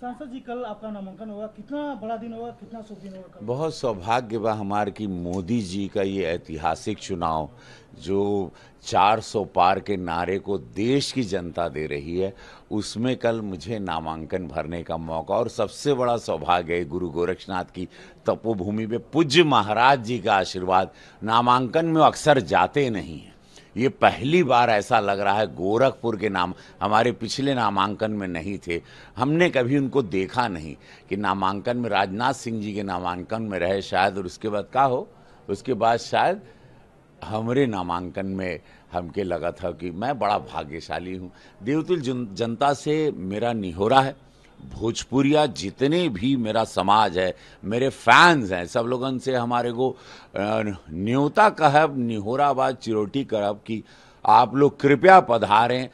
सांसद जी कल आपका नामांकन होगा कितना बड़ा दिन होगा कितना शुभ दिन होगा बहुत सौभाग्य बा हमारे की मोदी जी का ये ऐतिहासिक चुनाव जो 400 पार के नारे को देश की जनता दे रही है उसमें कल मुझे नामांकन भरने का मौका और सबसे बड़ा सौभाग्य है गुरु गोरक्षनाथ की तपोभूमि पे पूज्य महाराज जी का आशीर्वाद नामांकन में अक्सर जाते नहीं हैं ये पहली बार ऐसा लग रहा है गोरखपुर के नाम हमारे पिछले नामांकन में नहीं थे हमने कभी उनको देखा नहीं कि नामांकन में राजनाथ सिंह जी के नामांकन में रहे शायद और उसके बाद का हो उसके बाद शायद हमारे नामांकन में हमके लगा था कि मैं बड़ा भाग्यशाली हूँ देवतुल जनता से मेरा निहोरा है भोजपुरिया जितने भी मेरा समाज है मेरे फैंस हैं सब लोग से हमारे को न्योता कहब निहोराबाद चिरोटी कहब कि आप लोग कृपया पधारें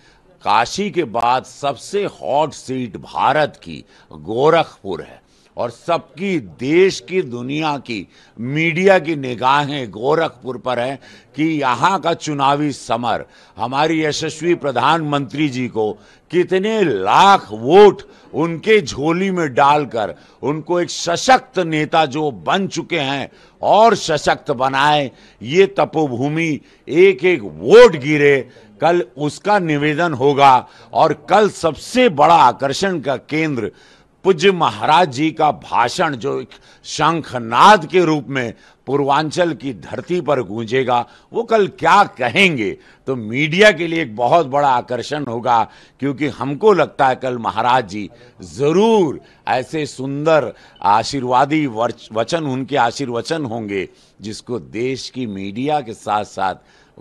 काशी के बाद सबसे हॉट सीट भारत की गोरखपुर है और सबकी देश की दुनिया की मीडिया की निगाहें गोरखपुर पर हैं कि यहाँ का चुनावी समर हमारी यशस्वी प्रधानमंत्री जी को कितने लाख वोट उनके झोली में डालकर उनको एक सशक्त नेता जो बन चुके हैं और सशक्त बनाए ये तपोभूमि एक एक वोट गिरे कल उसका निवेदन होगा और कल सबसे बड़ा आकर्षण का केंद्र पूज्य महाराज जी का भाषण जो एक शंखनाद के रूप में पूर्वांचल की धरती पर गूंजेगा वो कल क्या कहेंगे तो मीडिया के लिए एक बहुत बड़ा आकर्षण होगा क्योंकि हमको लगता है कल महाराज जी ज़रूर ऐसे सुंदर आशीर्वादी वचन उनके आशीर्वचन होंगे जिसको देश की मीडिया के साथ साथ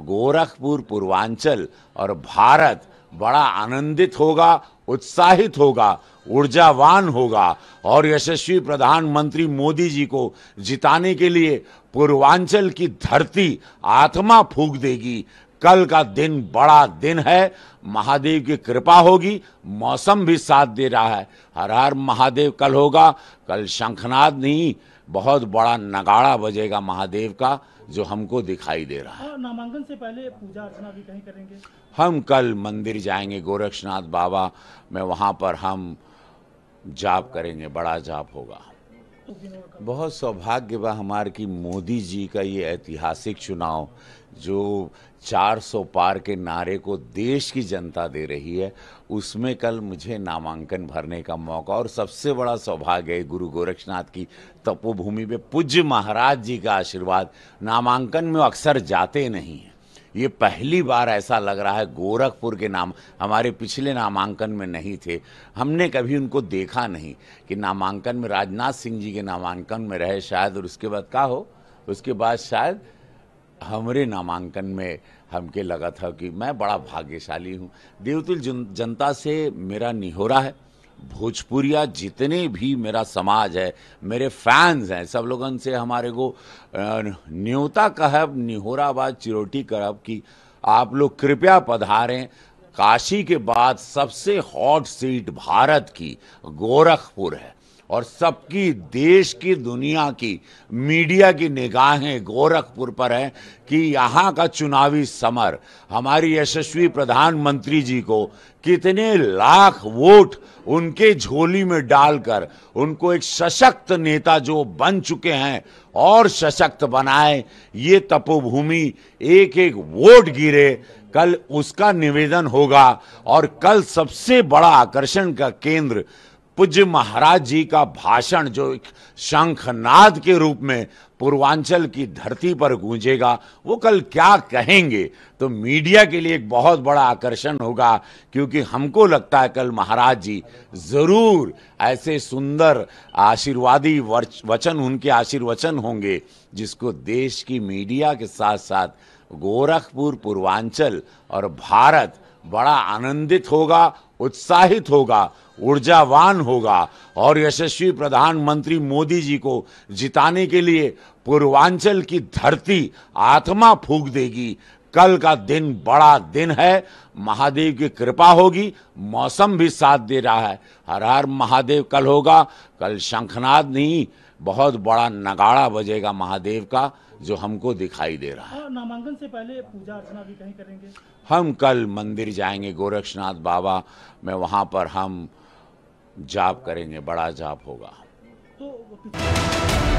गोरखपुर पूर्वांचल और भारत बड़ा आनंदित होगा उत्साहित होगा ऊर्जावान होगा और यशस्वी प्रधानमंत्री मोदी जी को जिताने के लिए पूर्वांचल की धरती आत्मा फूक देगी कल का दिन बड़ा दिन है महादेव की कृपा होगी मौसम भी साथ दे रहा है हर हर महादेव कल होगा कल शंखनाद नहीं बहुत बड़ा नगाड़ा बजेगा महादेव का जो हमको दिखाई दे रहा है हाँ, नामांकन से पहले पूजा अर्चना भी कहीं करेंगे हम कल मंदिर जाएंगे गोरक्षनाथ बाबा में वहाँ पर हम जाप करेंगे बड़ा जाप होगा बहुत सौभाग्य व हमारे की मोदी जी का ये ऐतिहासिक चुनाव जो 400 पार के नारे को देश की जनता दे रही है उसमें कल मुझे नामांकन भरने का मौका और सबसे बड़ा सौभाग्य है गुरु गोरक्षनाथ की तपोभूमि पे पूज्य महाराज जी का आशीर्वाद नामांकन में अक्सर जाते नहीं हैं ये पहली बार ऐसा लग रहा है गोरखपुर के नाम हमारे पिछले नामांकन में नहीं थे हमने कभी उनको देखा नहीं कि नामांकन में राजनाथ सिंह जी के नामांकन में रहे शायद और उसके बाद का हो उसके बाद शायद हमारे नामांकन में हमके लगा था कि मैं बड़ा भाग्यशाली हूँ देवतुल जनता से मेरा निहोरा है भोजपुरिया जितने भी मेरा समाज है मेरे फैंस हैं सब लोगों से हमारे को न्योता कहब निहोराबाद चिरोटी कहब कि आप लोग कृपया पधारें काशी के बाद सबसे हॉट सीट भारत की गोरखपुर है और सबकी देश की दुनिया की मीडिया की निगाहें गोरखपुर पर हैं कि यहाँ का चुनावी समर हमारी यशस्वी प्रधानमंत्री जी को कितने लाख वोट उनके झोली में डालकर उनको एक सशक्त नेता जो बन चुके हैं और सशक्त बनाए ये तपोभूमि एक एक वोट गिरे कल उसका निवेदन होगा और कल सबसे बड़ा आकर्षण का केंद्र पूज्य महाराज जी का भाषण जो शंखनाद के रूप में पूर्वांचल की धरती पर गूंजेगा वो कल क्या कहेंगे तो मीडिया के लिए एक बहुत बड़ा आकर्षण होगा क्योंकि हमको लगता है कल महाराज जी ज़रूर ऐसे सुंदर आशीर्वादी वचन उनके आशीर्वचन होंगे जिसको देश की मीडिया के साथ साथ गोरखपुर पूर्वांचल और भारत बड़ा आनंदित होगा उत्साहित होगा ऊर्जावान होगा और यशस्वी प्रधानमंत्री मोदी जी को जिताने के लिए पूर्वांचल की धरती आत्मा फूक देगी कल का दिन बड़ा दिन है महादेव की कृपा होगी मौसम भी साथ दे रहा है हर हर महादेव कल होगा कल शंखनाद नहीं बहुत बड़ा नगाड़ा बजेगा महादेव का जो हमको दिखाई दे रहा है नामांकन से पहले पूजा अर्चना भी कहीं करेंगे हम कल मंदिर जाएंगे गोरक्षनाथ बाबा में वहाँ पर हम जाप करेंगे बड़ा जाप होगा तो